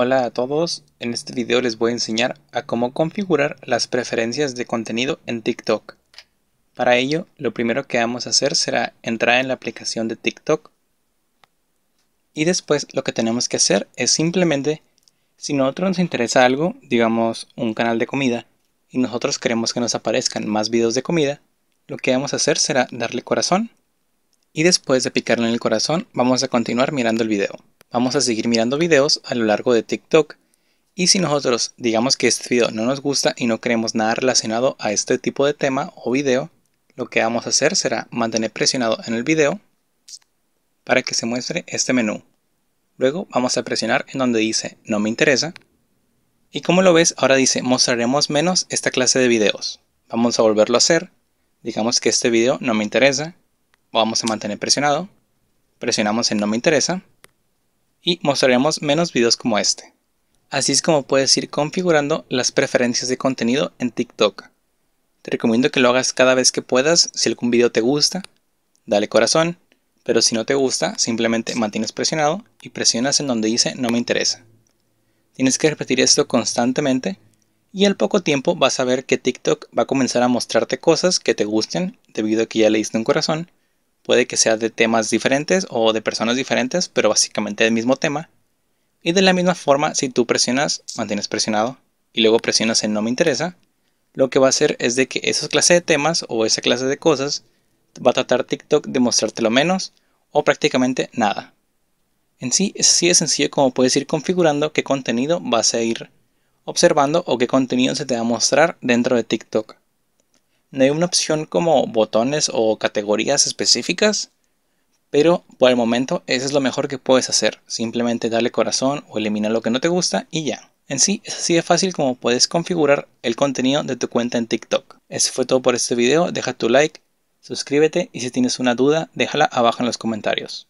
Hola a todos, en este video les voy a enseñar a cómo configurar las preferencias de contenido en TikTok. Para ello, lo primero que vamos a hacer será entrar en la aplicación de TikTok y después lo que tenemos que hacer es simplemente, si nosotros nos interesa algo, digamos un canal de comida, y nosotros queremos que nos aparezcan más videos de comida, lo que vamos a hacer será darle corazón y después de picarle en el corazón vamos a continuar mirando el video. Vamos a seguir mirando videos a lo largo de TikTok y si nosotros digamos que este video no nos gusta y no queremos nada relacionado a este tipo de tema o video, lo que vamos a hacer será mantener presionado en el video para que se muestre este menú. Luego vamos a presionar en donde dice no me interesa. Y como lo ves, ahora dice mostraremos menos esta clase de videos. Vamos a volverlo a hacer. Digamos que este video no me interesa. Vamos a mantener presionado. Presionamos en no me interesa y mostraremos menos videos como este. Así es como puedes ir configurando las preferencias de contenido en TikTok. Te recomiendo que lo hagas cada vez que puedas, si algún video te gusta, dale corazón, pero si no te gusta, simplemente mantienes presionado y presionas en donde dice no me interesa. Tienes que repetir esto constantemente y al poco tiempo vas a ver que TikTok va a comenzar a mostrarte cosas que te gusten debido a que ya le diste un corazón Puede que sea de temas diferentes o de personas diferentes, pero básicamente del mismo tema. Y de la misma forma, si tú presionas, mantienes presionado, y luego presionas en no me interesa, lo que va a hacer es de que esa clase de temas o esa clase de cosas va a tratar TikTok de mostrarte lo menos o prácticamente nada. En sí, es así de sencillo como puedes ir configurando qué contenido vas a ir observando o qué contenido se te va a mostrar dentro de TikTok no hay una opción como botones o categorías específicas, pero por el momento eso es lo mejor que puedes hacer, simplemente darle corazón o eliminar lo que no te gusta y ya. En sí, es así de fácil como puedes configurar el contenido de tu cuenta en TikTok. Eso fue todo por este video, deja tu like, suscríbete y si tienes una duda, déjala abajo en los comentarios.